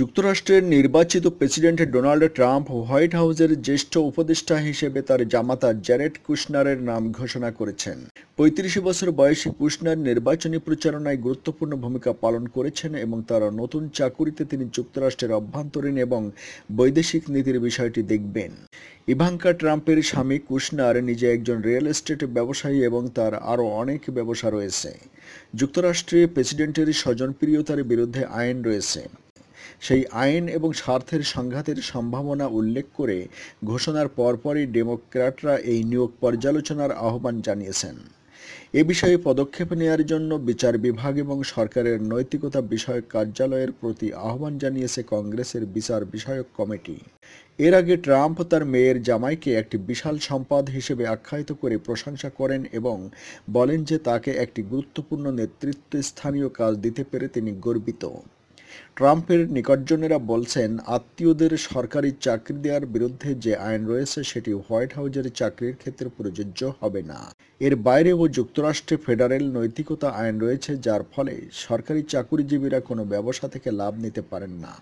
যুক্তরাষ্ট্রের নির্বাচিত president Donald Trump white হাউসের জ্যেষ্ঠ উপদেষ্টা হিসেবে তার জামাতা জ্যারেট কুশনারের নাম ঘোষণা করেছেন পঁয়ত্রিশ বছর বয়সী কুশনার নির্বাচনী প্রচারণায় গুরুত্বপূর্ণ ভূমিকা পালন করেছেন এবং তার নতুন চাকুরিতে তিনি যুক্তরাষ্ট্রের অভ্যন্তরীণ এবং বৈদেশিক নীতির বিষয়টি দেখবেন ইভাঙ্কা ট্রাম্পের স্বামী কুশনার নিজে একজন রিয়েল এস্টেট ব্যবসায়ী এবং তার আরও অনেক ব্যবসা রয়েছে যুক্তরাষ্ট্রে প্রেসিডেন্টের স্বজনপ্রিয়তার বিরুদ্ধে আইন রয়েছে সেই আইন এবং স্বার্থের সংঘাতের সম্ভাবনা উল্লেখ করে ঘোষণার পরপরই ডেমোক্র্যাটরা এই নিয়োগ পর্যালোচনার আহ্বান জানিয়েছেন এ বিষয়ে পদক্ষেপ নেয়ার জন্য বিচার বিভাগ এবং সরকারের নৈতিকতা বিষয়ক কার্যালয়ের প্রতি আহ্বান জানিয়েছে কংগ্রেসের বিচার বিষয়ক কমিটি এর আগে ট্রাম্প তার মেয়ের জামাইকে একটি বিশাল সম্পদ হিসেবে আখ্যায়িত করে প্রশংসা করেন এবং বলেন যে তাকে একটি গুরুত্বপূর্ণ নেতৃত্বস্থানীয় কাজ দিতে পেরে তিনি গর্বিত ট্রাম্পের নিকটজনেরা বলছেন আত্মীয়দের সরকারি চাকরি দেওয়ার বিরুদ্ধে যে আইন রয়েছে সেটি হোয়াইট হাউজের চাকরির ক্ষেত্রে প্রযোজ্য হবে না এর বাইরেও যুক্তরাষ্ট্রে ফেডারেল নৈতিকতা আইন রয়েছে যার ফলে সরকারি চাকুরিজীবীরা কোনো ব্যবসা থেকে লাভ নিতে পারেন না